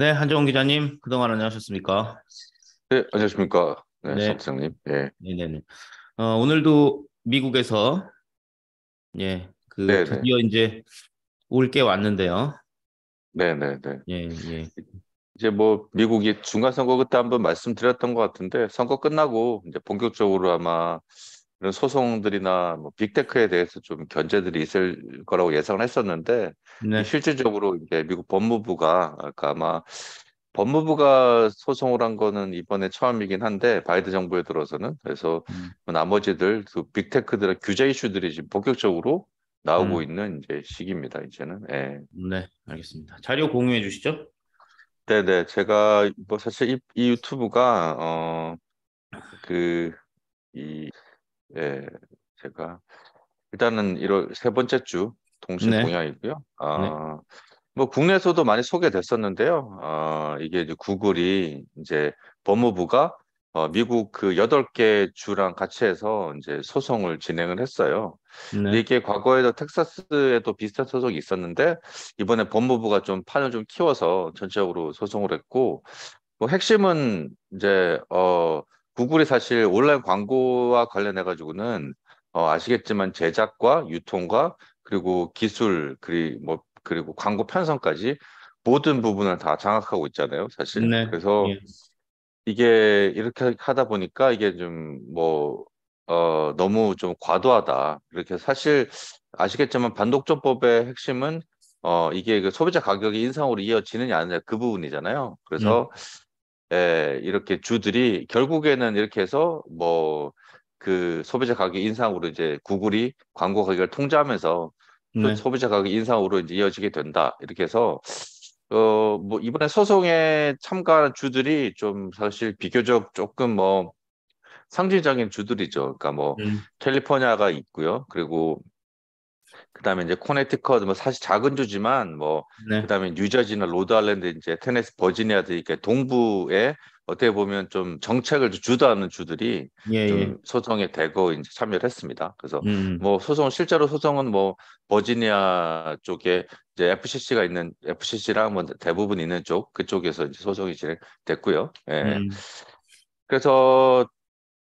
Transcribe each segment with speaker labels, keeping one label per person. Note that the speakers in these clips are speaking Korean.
Speaker 1: 네, 한정훈 기자님, 그동안 안녕하셨습니까?
Speaker 2: 네, 안녕하십니까.
Speaker 1: 네, 네. 선장님. 네. 예. 네네 어, 오늘도 미국에서 예,
Speaker 2: 그네 네. 드디어 이제 올게 왔는데요. 네, 네, 네. 예, 예. 이제 뭐 미국이 중간 선거 그때 한번 말씀드렸던 것 같은데 선거 끝나고 이제 본격적으로 아마 이런 소송들이나 뭐 빅테크에 대해서 좀 견제들이 있을 거라고 예상을 했었는데 네. 실질적으로 이제 미국 법무부가 아까 그러니까 아마 법무부가 소송을 한 거는 이번에 처음이긴 한데 바이든 정부에 들어서는 그래서 음. 뭐 나머지들 그 빅테크들의 규제 이슈들이 지금 본격적으로 나오고 음. 있는 이제 시기입니다. 이제는. 예. 네, 알겠습니다. 자료 공유해 주시죠. 네, 네. 제가 뭐 사실 이, 이 유튜브가 어그이 예, 제가 일단은 1월 세 번째 주 동시 네. 공약이고요. 아, 네. 뭐 국내에서도 많이 소개됐었는데요. 아, 이게 이제 구글이 이제 법무부가 어, 미국 그 여덟 개 주랑 같이 해서 이제 소송을 진행을 했어요. 네. 이게 과거에도 텍사스에도 비슷한 소송이 있었는데 이번에 법무부가 좀 판을 좀 키워서 전체적으로 소송을 했고 뭐 핵심은 이제 어 구글이 사실 온라인 광고와 관련해 가지고는 어, 아시겠지만 제작과 유통과 그리고 기술 그리고 뭐 그리고 광고 편성까지 모든 부분을 다 장악하고 있잖아요, 사실. 네. 그래서 예. 이게 이렇게 하다 보니까 이게 좀뭐 어, 너무 좀 과도하다. 이렇게 사실 아시겠지만 반독점법의 핵심은 어, 이게 그 소비자 가격이 인상으로 이어지느냐 안 되냐 그 부분이잖아요. 그래서 음. 에, 예, 이렇게 주들이 결국에는 이렇게 해서 뭐 그 소비자 가격 인상으로 이제 구글이 광고 가격을 통제하면서 네. 소비자 가격 인상으로 이제 이어지게 된다. 이렇게 해서 어 뭐 이번에 소송에 참가한 주들이 좀 사실 비교적 조금 뭐 상징적인 주들이죠. 그러니까 뭐 음. 캘리포니아가 있고요. 그리고 그다음에 이제 코네티컷 뭐 사실 작은 주지만 뭐 네. 그다음에 뉴저지나 로드아일랜드 이제 테네스 버지니아 등 이렇게 동부에 어떻게 보면 좀 정책을 주도하는 주들이 예, 좀 예. 소송에 대거 이제 참여를 했습니다. 그래서 음. 뭐 소송 실제로 소송은 뭐 버지니아 쪽에 이제 FCC가 있는 FCC랑 뭐 대부분 있는 쪽 그쪽에서 이제 소송이 진행됐고요. 예. 음. 그래서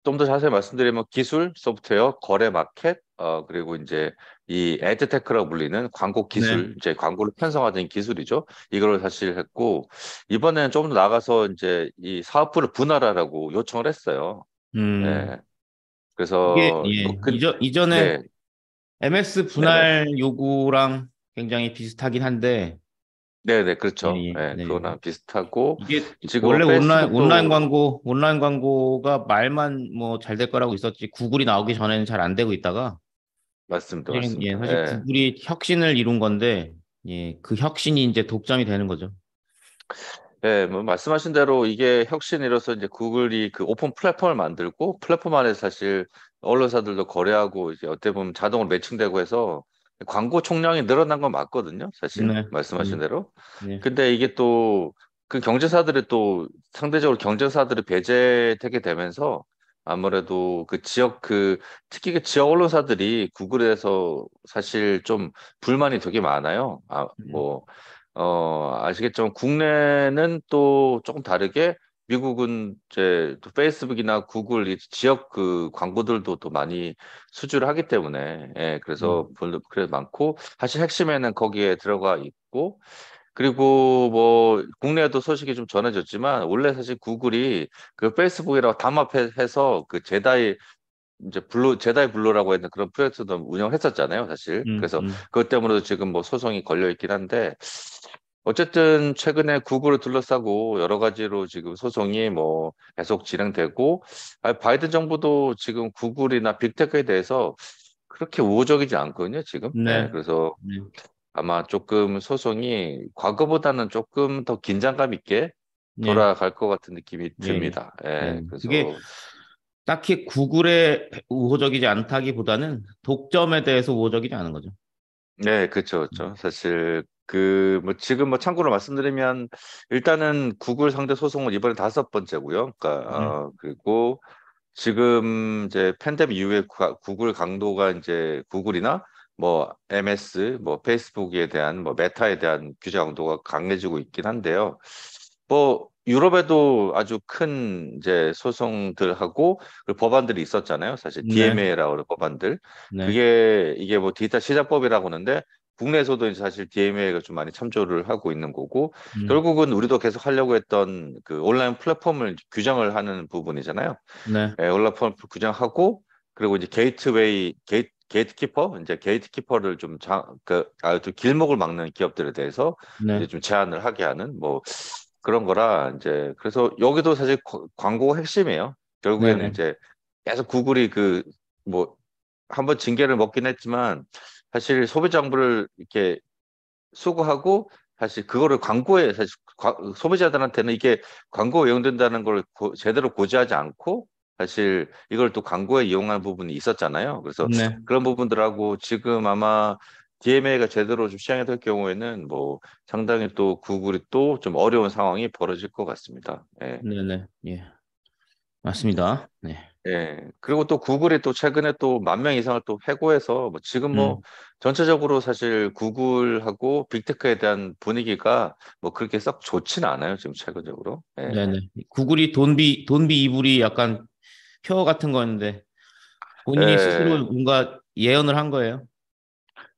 Speaker 2: 좀 더 자세히 말씀드리면 기술, 소프트웨어, 거래 마켓, 어 그리고 이제 이 에드테크라고 불리는 광고 기술, 네. 이제 광고를 편성하는 기술이죠. 이걸 사실 했고, 이번에는 조금 더 나가서 이제 이 사업부를 분할하라고 요청을 했어요. 음. 네. 그래서 이게, 예. 그, 뭐 이전, 이전에 네. MS 네, 네. 분할
Speaker 1: 네 요구랑 굉장히 비슷하긴 한데.
Speaker 2: 네네, 그렇죠. 예, 예. 네, 네. 그거나 비슷하고. 이게 지금 원래 온라인, 또... 온라인
Speaker 1: 광고, 온라인 광고가 말만 뭐 잘 될 거라고 있었지, 구글이 나오기 전에는 잘 안 되고 있다가. 맞습니다. 예, 맞습니다. 예, 사실 예. 구글이 혁신을 이룬 건데 예, 그 혁신이 이제 독점이 되는 거죠.
Speaker 2: 예, 뭐 말씀하신 대로 이게 혁신이로서 이제 구글이 그 오픈 플랫폼을 만들고 플랫폼 안에 사실 언론사들도 거래하고 이제 어떻 보면 자동으로 매칭되고 해서 광고 총량이 늘어난 건 맞거든요. 사실 네. 말씀하신 음. 대로. 네. 근데 이게 또 그 경제사들이 또 상대적으로 경제사들이 배제되게 되면서 아무래도 그 지역 그 특히 그 지역 언론사들이 구글에서 사실 좀 불만이 되게 많아요. 아, 네. 뭐, 어, 아시겠지만 국내는 또 조금 다르게 미국은 이제 또 페이스북이나 구글 지역 그 광고들도 또 많이 수주를 하기 때문에 예, 그래서 볼 네. 음. 그래 도 많고 사실 핵심에는 거기에 들어가 있고 그리고 뭐 국내에도 소식이 좀 전해졌지만 원래 사실 구글이 그페이스북이라고 담합해서 그 제다이 이제 블루 제다이 블루라고 했는 그런 프로젝트도 운영했었잖아요, 사실. 음, 그래서 음. 그것 때문에도 지금 뭐 소송이 걸려 있긴 한데 어쨌든 최근에 구글을 둘러싸고 여러 가지로 지금 소송이 뭐 계속 진행되고 아, 바이든 정부도 지금 구글이나 빅테크에 대해서 그렇게 우호적이지 않거든요, 지금. 네. 네 그래서 네. 아마 조금 소송이 과거보다는 조금 더 긴장감 있게 예. 돌아갈 예. 것 같은 느낌이 예, 예. 듭니다. 예. 예. 그래서 그게
Speaker 1: 딱히 구글에 우호적이지 않다기보다는 독점에 대해서 우호적이지 않은 거죠.
Speaker 2: 네, 그렇죠, 그렇죠. 음. 사실 그 뭐 지금 뭐 참고로 말씀드리면 일단은 구글 상대 소송은 이번에 다섯 번째고요. 그니까 음. 어, 그리고 지금 이제 팬데믹 이후에 구글 강도가 이제 구글이나 뭐 MS, 뭐 페이스북에 대한 뭐 메타에 대한 규제 강도가 강해지고 있긴 한데요. 뭐 유럽에도 아주 큰 이제 소송들하고 법안들이 있었잖아요. 사실 네. DMA라고 하는 법안들. 네. 그게 이게 뭐 디지털 시장법이라고 하는데 국내에서도 이제 사실 DMA가 좀 많이 참조를 하고 있는 거고 음. 결국은 우리도 계속 하려고 했던 그 온라인 플랫폼을 규정을 하는 부분이잖아요. 네. 네 온라인 플랫폼 규정하고 그리고 이제 게이트웨이 게이, 게이트키퍼 이제 게이트키퍼를 좀 자, 그, 아, 또 길목을 막는 기업들에 대해서 네. 이제 좀 제한을 하게 하는 뭐 그런 거라 이제 그래서 여기도 사실 광고가 핵심이에요. 결국에는 네네. 이제 계속 구글이 그 뭐 한번 징계를 먹긴 했지만 사실 소비자 정보를 이렇게 수거하고 사실 그거를 광고에 사실 과, 소비자들한테는 이게 광고 외용된다는 걸 고, 제대로 고지하지 않고 사실 이걸 또 광고에 이용한 부분이 있었잖아요. 그래서 네. 그런 부분들하고 지금 아마 DMA가 제대로 좀시행이될 경우에는 뭐 상당히 또 구글이 또 좀 어려운 상황이 벌어질 것 같습니다. 네. 네네. 예.
Speaker 1: 맞습니다. 네.
Speaker 2: 예. 그리고 또 구글이 또 최근에 또 만 명 이상을 또 해고해서 뭐 지금 뭐 음. 전체적으로 사실 구글하고 빅테크에 대한 분위기가 뭐 그렇게 썩 좋지는 않아요. 지금 최근적으로.
Speaker 1: 예. 네네. 구글이 돈비 돈비 이불이 약간 표 같은 거였는데
Speaker 2: 본인이 네. 스스로
Speaker 1: 뭔가 예언을 한 거예요.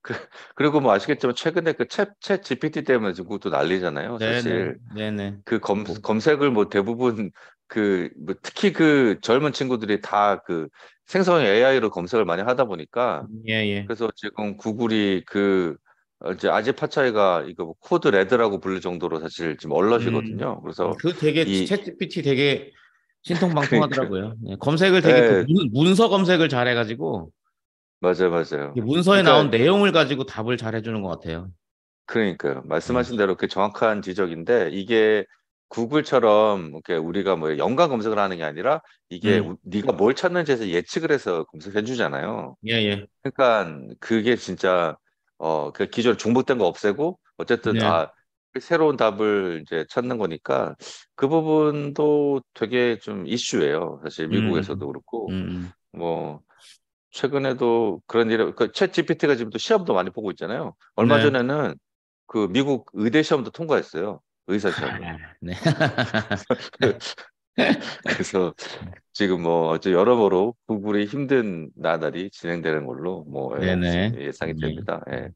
Speaker 2: 그, 그리고 뭐 아시겠지만 최근에 그 챗 챗 GPT 때문에 지금 또 난리잖아요. 사실 네네. 그 검, 뭐. 검색을 뭐 대부분 그뭐 특히 그 젊은 친구들이 다 그 생성 AI로 검색을 많이 하다 보니까 예, 예. 그래서 지금 구글이 그 어, 이제 아지파차이가 이거 뭐 코드 레드라고 불릴 정도로 사실 지금 얼럿이거든요. 음, 그래서 그 되게 챗 GPT 되게
Speaker 1: 신통방통하더라고요. 그러니까. 네, 검색을 되게 그 네. 문, 서 검색을 잘 해가지고
Speaker 2: 맞아요, 맞아요. 문서에 그러니까, 나온
Speaker 1: 내용을 가지고 답을 잘 해주는 것 같아요.
Speaker 2: 그러니까 말씀하신 네. 대로 그 정확한 지적인데 이게 구글처럼 이렇게 우리가 뭐 연관 검색을 하는 게 아니라 이게 음. 네가 뭘 찾는지에서 예측을 해서 검색해 주잖아요. 예, 예. 그러니까 그게 진짜 어, 그기존 중복된 거 없애고 어쨌든 네. 아 새로운 답을 이제 찾는 거니까 그 부분도 되게 좀 이슈예요. 사실 음. 미국에서도 음. 그렇고 음. 뭐 최근에도 그런 일을 그챗 그러니까 GPT가 지금 또 시험도 많이 보고 있잖아요. 얼마 네. 전에는 그 미국 의대 시험도 통과했어요. 의사 시험. 아, 네. 그래서 지금 뭐 어째 여러모로 구글이 힘든 나날이 진행되는 걸로 뭐 네네. 예, 예상이 네. 됩니다. 예. 네.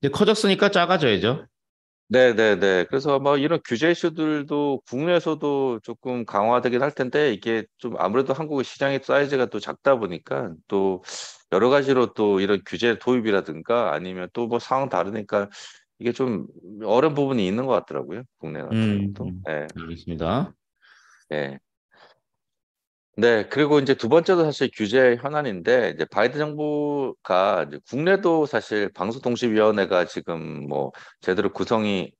Speaker 2: 이제 커졌으니까 작아져야죠. 네네네. 그래서 아마 이런 규제 이슈들도 국내에서도 조금 강화되긴 할 텐데 이게 좀 아무래도 한국의 시장의 사이즈가 또 작다 보니까 또 여러 가지로 또 이런 규제 도입이라든가 아니면 또 뭐 상황 다르니까 이게 좀 어려운 부분이 있는 것 같더라고요. 국내 같은 음, 경우도. 네. 알겠습니다. 네. 네, 그리고 인제 두 번째도 사실 규제 현안인데 이제 바이든 정부가 이제 국내도 사실 방송통신위원회가 지금 뭐 제대로 구성이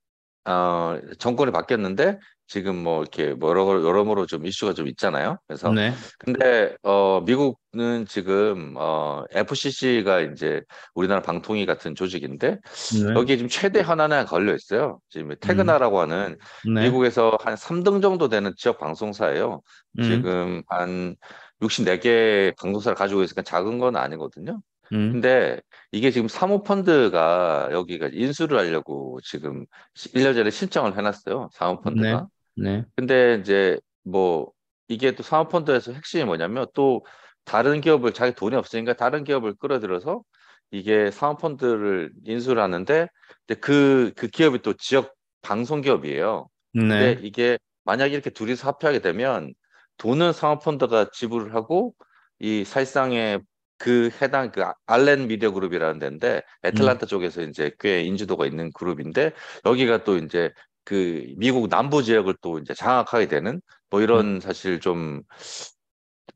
Speaker 2: 어 정권이 바뀌었는데 지금 뭐 이렇게 여러 여러모로 좀 이슈가 좀 있잖아요. 그래서 네. 근데 어 미국은 지금 어 FCC가 이제 우리나라 방통위 같은 조직인데 네. 여기에 지금 최대 현안에 걸려 있어요. 지금 테그나라고 음. 하는 네. 미국에서 한 3등 정도 되는 지역 방송사예요. 음. 지금 한 64개 방송사를 가지고 있으니까 작은 건 아니거든요. 음. 근데 이게 지금 사모펀드가 여기가 인수를 하려고 지금 1년 전에 신청을 해놨어요. 사모펀드가.
Speaker 1: 네. 네.
Speaker 2: 근데 이제 뭐 이게 또 사모펀드에서 핵심이 뭐냐면 또 다른 기업을 자기 돈이 없으니까 다른 기업을 끌어들여서 이게 사모펀드를 인수를 하는데 근데 그, 그 기업이 또 지역 방송 기업이에요. 네. 근데 이게 만약에 이렇게 둘이서 합해하게 되면 돈은 사모펀드가 지불을 하고 이 사실상의 그 해당 그 알렌 미디어 그룹이라는 데인데 애틀란타 음. 쪽에서 이제 꽤 인지도가 있는 그룹인데 여기가 또 이제 그 미국 남부 지역을 또 이제 장악하게 되는 뭐 이런 음. 사실 좀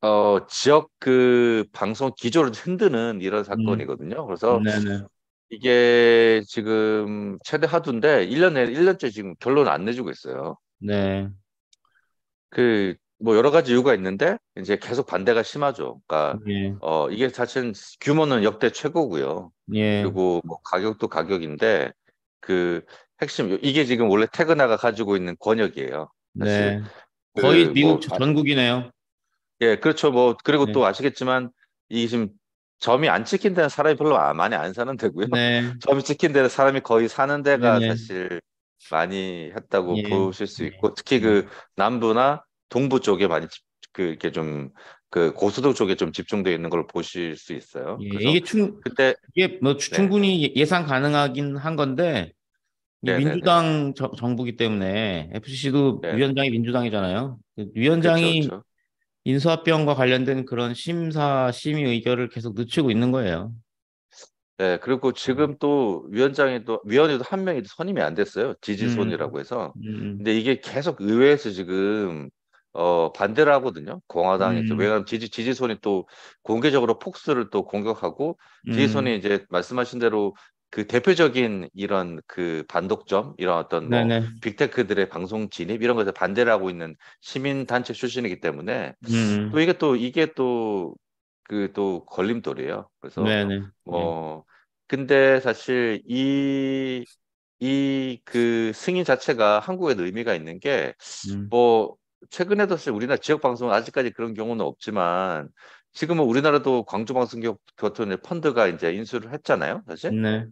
Speaker 2: 어, 지역 그 방송 기조를 흔드는 이런 음. 사건이거든요. 그래서 네네. 이게 지금 최대 하두인데 1년 내 1년째 지금 결론 안 내주고 있어요. 네. 그 뭐 여러 가지 이유가 있는데 이제 계속 반대가 심하죠. 그러니까 예. 어 이게 사실 규모는 역대 최고고요. 예. 그리고 뭐 가격도 가격인데 그 핵심 이게 지금 원래 테그나가 가지고 있는 권역이에요. 네. 사실. 네. 거의 그, 뭐 미국 뭐, 전국이네요. 예, 그렇죠. 뭐 그리고 네. 또 아시겠지만 이 지금 점이 안 찍힌 데는 사람이 별로 아, 많이 안 사는 데고요. 네. 점이 찍힌 데는 사람이 거의 사는 데가 네네. 네. 사실 많이 했다고 예. 보실 수 네. 있고 특히 그 남부나 동부 쪽에 많이 그 이렇게 좀 그 고수도 쪽에 좀 집중되어 있는 걸 보실 수 있어요. 예, 이게 충 그때 이게 뭐 충분히
Speaker 1: 네. 예상 가능하긴 한 건데 네네네. 네, 네. 민주당 저, 정부기 때문에 FCC도 네, 네. 위원장이 민주당이잖아요. 그 위원장이 그렇죠, 그렇죠. 인수합병과 관련된 그런 심사 심의 의결을 계속 늦추고 있는 거예요.
Speaker 2: 네, 그리고 지금 또위원장이또 위원에도 한 명이 선임이 안 됐어요. 지지손이라고 음, 해서. 음. 근데 이게 계속 의회에서 지금 어, 반대를 하거든요. 공화당에서. 음. 왜냐하면 지지, 지지선이 또 공개적으로 폭스를 또 공격하고, 음. 지지손이 이제 말씀하신 대로 그 대표적인 이런 그 반독점 이런 어떤 뭐 빅테크들의 방송 진입 이런 것에 반대를 하고 있는 시민 단체 출신이기 때문에 음. 또 이게 또 이게 또 그또 그 또 걸림돌이에요. 그래서 네네. 뭐 예. 근데 사실 이 이 그 승인 자체가 한국에도 의미가 있는 게뭐 음. 뭐 최근에도 사실 우리나라 지역 방송은 아직까지 그런 경우는 없지만 지금은 우리나라도 광주방송국 같은 펀드가 이제 인수를 했잖아요, 사실. 네.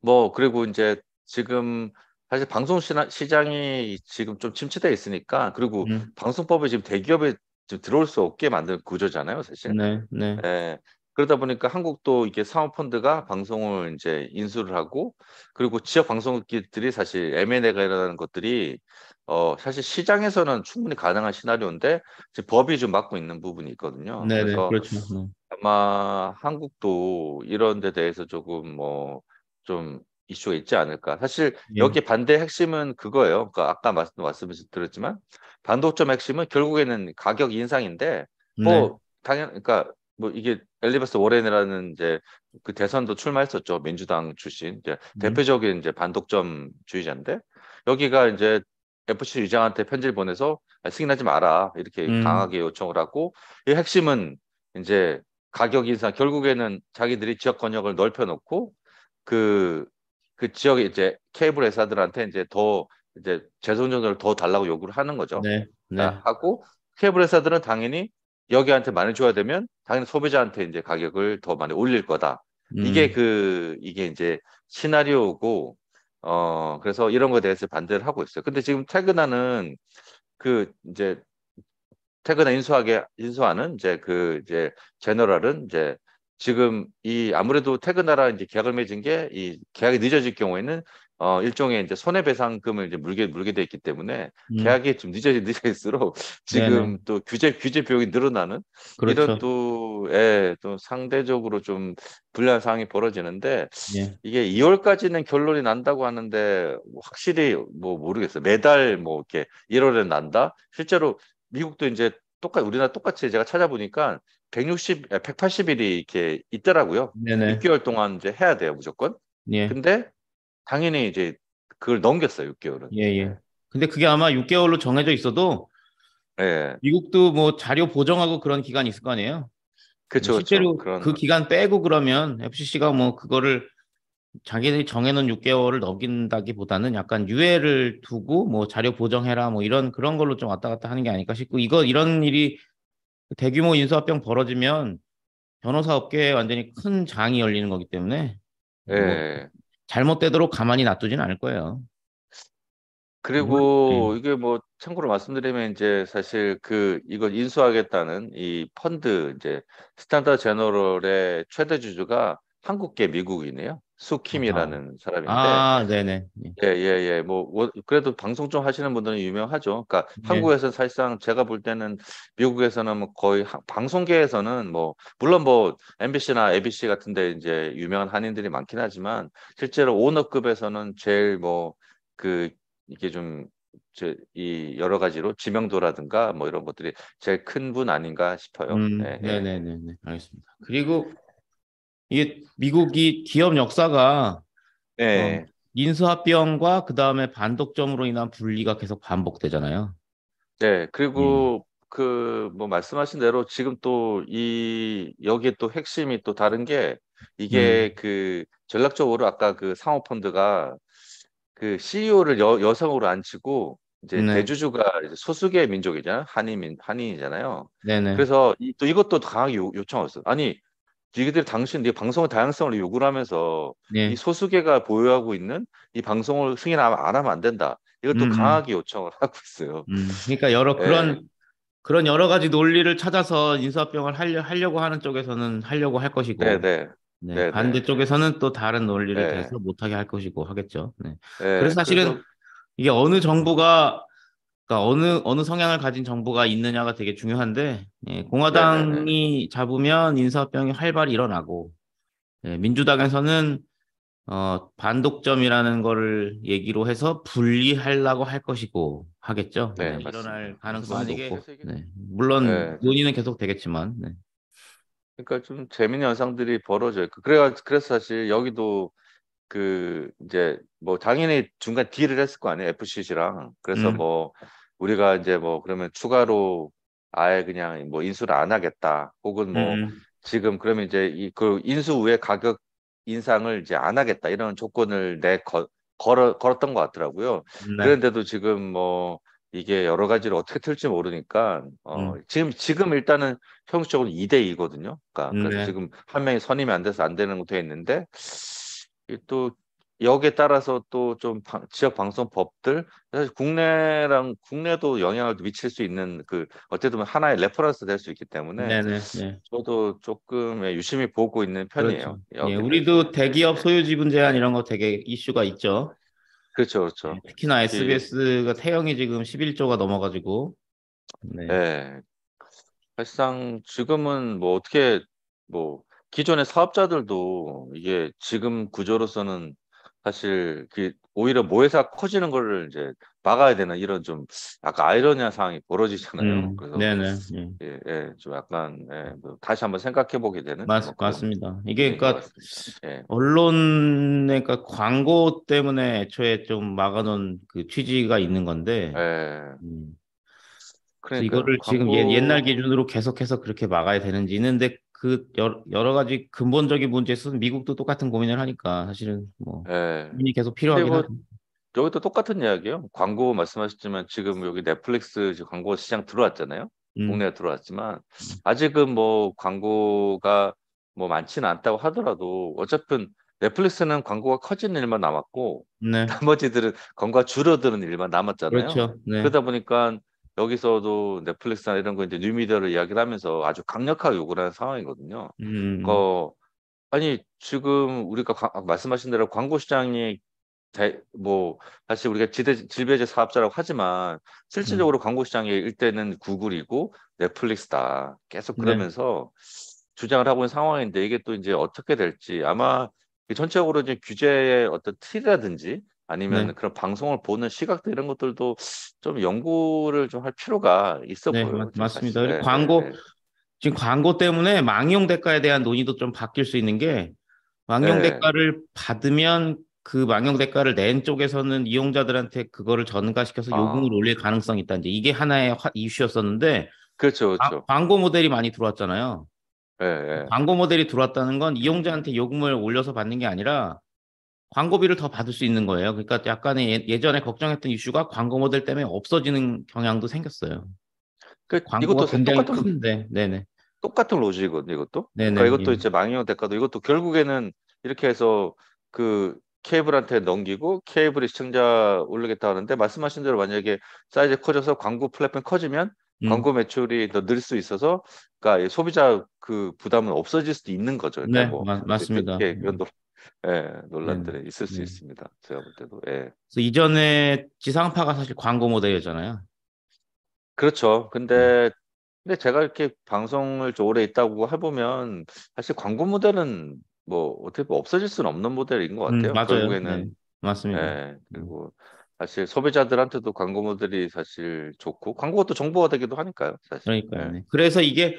Speaker 2: 뭐 그리고 이제 지금 사실 방송 시장이 지금 좀 침체돼 있으니까 그리고 음. 방송법이 지금 대기업에 지금 들어올 수 없게 만든 구조잖아요, 사실. 네, 네. 예, 그러다 보니까 한국도 이게 사모펀드가 방송을 이제 인수를 하고 그리고 지역 방송국들이 사실 M&A가 일어나는 것들이 어 사실 시장에서는 충분히 가능한 시나리오인데 지금 법이 좀 막고 있는 부분이 있거든요. 네, 네. 그래서 그렇죠. 네. 아마 한국도 이런 데 대해서 조금 뭐좀 이슈가 있지 않을까. 사실 예. 여기 반대 핵심은 그거예요. 그러니까 아까 말씀 말씀드렸지만 반도점 핵심은 결국에는 가격 인상인데 뭐 네. 당연 그러니까 뭐 이게 엘리버스 워렌이라는 이제 그 대선도 출마했었죠 민주당 출신 이제 음. 대표적인 이제 반독점주의자인데 여기가 이제 FC 의장한테 편지를 보내서 아, 승인하지 마라 이렇게 음. 강하게 요청을 하고 이 핵심은 이제 가격 인상 결국에는 자기들이 지역 권역을 넓혀놓고 그, 그 지역에 이제 케이블 회사들한테 이제 더 이제 재선전을 더 달라고 요구를 하는 거죠. 네. 네. 하고 케이블 회사들은 당연히 여기한테 많이 줘야 되면 당연히 소비자한테 이제 가격을 더 많이 올릴 거다. 음. 이게 그 이게 이제 시나리오고 어 그래서 이런 거에 대해서 반대를 하고 있어요. 근데 지금 퇴근하는 그 이제 퇴근하 인수하게 인수하는 이제 그 이제 제너럴은 이제 지금 이 아무래도 퇴근하라 이제 계약을 맺은 게 이 계약이 늦어질 경우에는 어 일종의 이제 손해배상금을 이제 물게 물게 돼 있기 때문에 음. 계약이 좀늦어질 늦어질수록 지금 네네. 또 규제 규제 비용이 늘어나는 그렇죠. 이런 또에또 예, 상대적으로 좀 불리한 상황이 벌어지는데 예. 이게 2월까지는 결론이 난다고 하는데 확실히 뭐 모르겠어요 매달 뭐 이렇게 1월에 난다 실제로 미국도 이제 똑같 우리나라 똑같이 제가 찾아보니까 160 180일이 아, 이렇게 있더라고요. 네네. 6개월 동안 이제 해야 돼요, 무조건. 예. 근데 당연히 이제 그걸 넘겼어요, 6개월은.
Speaker 1: 예, 예. 근데 그게 아마 6개월로 정해져 있어도 예. 미국도 뭐 자료 보정하고 그런 기간이 있을 거 아니에요? 그렇죠. 실제로 그쵸, 그런... 그 기간 빼고 그러면 FCC가 뭐 그거를 자기들이 정해놓은 6개월을 넘긴다기보다는 약간 유예를 두고 뭐 자료 보정해라 뭐 이런 그런 걸로 좀 왔다 갔다 하는 게 아닐까 싶고 이거 이런 일이 대규모 인수합병 벌어지면 변호사 업계에 완전히 큰 장이 열리는 거기 때문에 네. 뭐 잘못되도록 가만히 놔두진 않을 거예요.
Speaker 2: 그리고 네. 이게 뭐 참고로 말씀드리면 이제 사실 그 이걸 인수하겠다는 이 펀드 이제 스탠다드 제너럴의 최대 주주가 한국계 미국이네요. 수킴이라는 아. 사람인데. 아, 네네. 예, 예, 예. 뭐, 뭐 그래도 방송 좀 하시는 분들은 유명하죠. 그러니까 네. 한국에서 사실상 제가 볼 때는 미국에서는 뭐 거의 하, 방송계에서는 뭐, 물론 뭐, MBC나 ABC 같은데 이제 유명한 한인들이 많긴 하지만, 실제로 오너급에서는 제일 뭐, 그, 이게 좀, 저, 이 여러 가지로 지명도라든가 뭐 이런 것들이 제일 큰 분 아닌가 싶어요. 음, 네, 예, 예.
Speaker 1: 네네네. 알겠습니다. 그리고 이게 미국이 기업 역사가 네. 어, 인수합병과 그 다음에 반독점으로 인한 분리가 계속 반복되잖아요.
Speaker 2: 네, 그리고 음. 그뭐 말씀하신 대로 지금 또 이 여기에 또 핵심이 또 다른 게 이게 음. 그 전략적으로 아까 그 상호펀드가 그 CEO를 여, 여성으로 앉히고 이제 네. 대주주가 이제 소수계 민족이잖아요 한인 민 한인이잖아요. 네네. 그래서 이, 또 이것도 강하게 요, 청했어요 아니 니들 당신 네 방송의 다양성을 요구를 하면서 네. 이 소수계가 보유하고 있는 이 방송을 승인 안 하면 안 된다. 이것도 음, 음. 강하게 요청을 하고 있어요. 음. 그러니까 여러 예. 그런 네.
Speaker 1: 그런 여러 가지 논리를 찾아서 인수합병을 하려, 하려고 하는 쪽에서는 하려고 할 것이고 네네. 네. 네, 네, 네, 반대 쪽에서는 또 다른 논리를 예. 대해서 못하게 할 것이고 하겠죠. 예,
Speaker 2: 그래서 사실은 그래서...
Speaker 1: 이게 어느 정부가 그러니까 어느 어느 성향을 가진 정부가 있느냐가 되게 중요한데 예, 공화당이 잡으면 인사병이 활발히 일어나고 예, 민주당에서는 어, 반독점이라는 거를 얘기로 해서 분리하려고 할 것이고 하겠죠. 네, 네, 일어날 가능성이 높고. 네. 물론 네. 논의는 계속 되겠지만.
Speaker 2: 네. 그러니까 좀 재미있는 현상들이 벌어져요. 그, 그래 그래서 사실 여기도 그 이제 뭐 당연히 중간 딜을 했을 거 아니에요 FCC랑 그래서 음. 뭐 우리가 이제 뭐 그러면 추가로 아예 그냥 뭐 인수를 안 하겠다 혹은 뭐 음. 음. 지금 그러면 이제 이 그 인수 후에 가격 인상을 이제 안 하겠다 이런 조건을 내 거, 걸어, 걸었던 것 같더라고요. 음, 네. 그런데도 지금 뭐 이게 여러 가지로 어떻게 틀지 모르니까 어, 음. 지금 지금 일단은 형식적으로 2대 2거든요. 그러니까 음, 네. 지금 한 명이 선임이 안 돼서 안 되는 것도 있는데 또 여기에 따라서 또 좀 지역 방송 법들 사실 국내랑 국내도 영향을 미칠 수 있는 그 어쨌든 하나의 레퍼런스 될 수 있기 때문에 네네, 네. 저도 조금 예, 유심히 보고 있는 편이에요. 그렇죠. 예, 우리도 대기업 소유
Speaker 1: 지분 제한 이런 거 되게 이슈가 있죠. 그렇죠, 그렇죠. 네, 특히나 그 SBS가 태영이 지금 11조가 넘어가지고.
Speaker 2: 네. 네. 사실상 지금은 뭐 어떻게 뭐 기존의 사업자들도 이게 지금 구조로서는 사실 그 오히려 모회사 커지는 거를 이제 막아야 되는 이런 좀 약간 아이러니한 상황이 벌어지잖아요. 음, 그래서 네네. 예, 예, 예 좀 약간 예, 뭐 다시 한번 생각해 보게 되는 맞, 맞습니다. 이게 예, 그러니까 예.
Speaker 1: 언론의 그니까 광고 때문에 애초에 좀 막아놓은 그 취지가 있는 건데. 예. 음.
Speaker 2: 그러니까 이거를 광고... 지금 옛날
Speaker 1: 기준으로 계속해서 그렇게 막아야 되는지 있는데 그 여러, 여러 가지 근본적인 문제에서 미국도 똑같은 고민을 하니까 사실은 뭐 네. 계속 필요하긴 뭐, 하죠.
Speaker 2: 여기도 똑같은 이야기예요. 광고 말씀하셨지만 지금 여기 넷플릭스 광고 시장 들어왔잖아요. 음. 국내에 들어왔지만 아직은 뭐 광고가 뭐 많지는 않다고 하더라도 어차피 넷플릭스는 광고가 커지는 일만 남았고 네. 나머지들은 광고가 줄어드는 일만 남았잖아요. 그렇죠. 네. 그러다 보니까 여기서도 넷플릭스나 이런 거 이제 뉴미디어를 이야기를 하면서 아주 강력하게 요구를 하는 상황이거든요. 음. 어, 아니 지금 우리가 가, 말씀하신 대로 광고 시장이 대, 뭐 사실 우리가 지대, 질배제 사업자라고 하지만 실질적으로 음. 광고 시장이 일대는 구글이고 넷플릭스다 계속 네. 그러면서 네. 주장을 하고 있는 상황인데 이게 또 이제 어떻게 될지 아마 전체적으로 이제 규제의 어떤 틀이라든지 아니면 네. 그런 방송을 보는 시각들 이런 것들도 좀 연구를 좀 할 필요가 있어 네, 보여요. 맞, 습니다 네, 광고 네, 네.
Speaker 1: 지금 광고 때문에 망용 대가에 대한 논의도 좀 바뀔 수 있는 게 망용 네. 대가를 받으면 그 망용 대가를 낸 쪽에서는 이용자들한테 그거를 전가시켜서 아. 요금을 아. 올릴 가능성이 있다. 이제 이게 하나의 화, 이슈였었는데
Speaker 2: 그렇죠, 아, 그렇죠.
Speaker 1: 아, 광고 모델이 많이 들어왔잖아요. 예, 예. 광고 모델이 들어왔다는 건 이용자한테 요금을 올려서 받는 게 아니라 광고비를 더 받을 수 있는 거예요. 그러니까 약간의 예, 예전에 걱정했던 이슈가 광고 모델 때문에 없어지는 경향도 생겼어요. 그 이것도 굉장히 똑같은, 큰데, 네, 네네.
Speaker 2: 똑같은 로직거든요 이것도. 네네. 그러니까 이것도 예. 이제 망형 대가도 이것도 결국에는 이렇게 해서 그 케이블한테 넘기고 케이블이 시청자 올리겠다 하는데 말씀하신 대로 만약에 사이즈 커져서 광고 플랫폼 커지면 음. 광고 매출이 더 늘 수 있어서 그러니까 소비자 그 부담은 없어질 수도 있는 거죠. 그러니까 네, 뭐 마, 맞습니다. 이렇게, 음. 예, 논란들이 있을 수 네. 있습니다. 제가 볼 때도. 예. 그래서
Speaker 1: 이전에 지상파가 사실 광고
Speaker 2: 모델이었잖아요. 그렇죠. 근데 네. 근데 제가 이렇게 방송을 좀 오래 있다고 해보면 사실 광고 모델은 뭐 어떻게 보면 없어질 수는 없는 모델인 것 음, 같아요. 음, 맞아요. 결국에는 네, 맞습니다. 예, 그리고 사실 소비자들한테도 광고 모델이 사실 좋고 광고가 또 정보가 되기도 하니까요. 사실.
Speaker 1: 그러니까요. 예. 네. 그래서 이게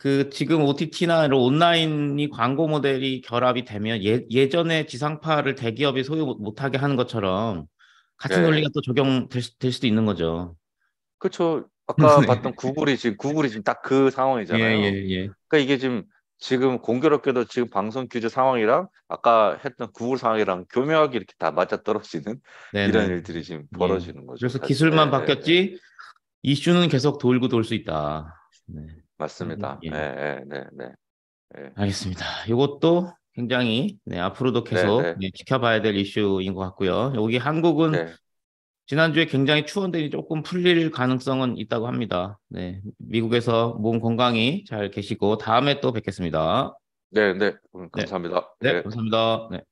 Speaker 1: 그 지금 OTT나 이런 온라인이 광고 모델이 결합이 되면 예, 예전에 지상파를 대기업이 소유 못하게 하는 것처럼 같은 네. 논리가 또 적용될 수, 될 수도 있는 거죠.
Speaker 2: 그렇죠. 아까 네. 봤던 구글이 지금 구글이 지금 딱 그 상황이잖아요. 예, 예, 예. 그러니까 이게 지금 지금 공교롭게도 지금 방송 규제 상황이랑 아까 했던 구글 상황이랑 교묘하게 이렇게 다 맞아떨어지는 네 이런 네. 일들이 지금 예. 벌어지는 거죠. 그래서 사실. 기술만 네, 바뀌었지
Speaker 1: 이슈는 계속 돌고 돌 수 있다. 네. 맞습니다. 음, 예. 예, 예, 네, 네, 네, 네. 알겠습니다. 이것도 굉장히 네, 앞으로도 네, 계속 네, 네. 지켜봐야 될 이슈인 것 같고요. 여기 한국은 네. 지난주에 굉장히 추운데 조금 풀릴 가능성은 있다고 합니다. 네, 미국에서 몸 건강히 잘 계시고 다음에 또 뵙겠습니다. 네, 네, 감사합니다. 음, 네, 감사합니다. 네. 네.